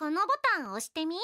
このボタン押してみ。